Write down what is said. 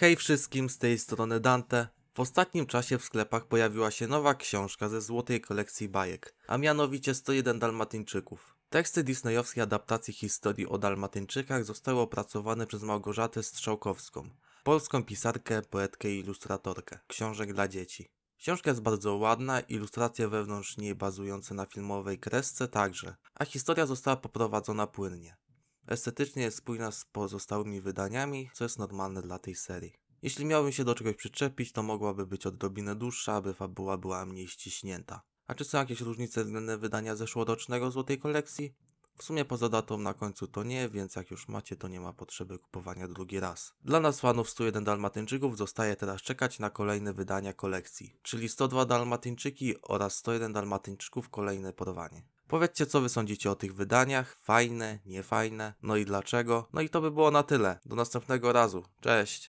Hej wszystkim, z tej strony Dante. W ostatnim czasie w sklepach pojawiła się nowa książka ze złotej kolekcji bajek, a mianowicie 101 Dalmatyńczyków. Teksty disneyowskiej adaptacji historii o Dalmatyńczykach zostały opracowane przez Małgorzatę Strzałkowską, polską pisarkę, poetkę i ilustratorkę książek dla dzieci. Książka jest bardzo ładna, ilustracje wewnątrz niej bazujące na filmowej kresce także, a historia została poprowadzona płynnie. Estetycznie jest spójna z pozostałymi wydaniami, co jest normalne dla tej serii. Jeśli miałbym się do czegoś przyczepić, to mogłaby być odrobinę dłuższa, aby fabuła była mniej ściśnięta. A czy są jakieś różnice względem wydania zeszłorocznego złotej kolekcji? W sumie poza datą na końcu to nie, więc jak już macie, to nie ma potrzeby kupowania drugi raz. Dla nas fanów 101 Dalmatyńczyków zostaje teraz czekać na kolejne wydania kolekcji, czyli 102 Dalmatyńczyki oraz 101 Dalmatyńczyków kolejne porwanie. Powiedzcie, co wy sądzicie o tych wydaniach, fajne, niefajne, no i dlaczego. No i to by było na tyle. Do następnego razu. Cześć!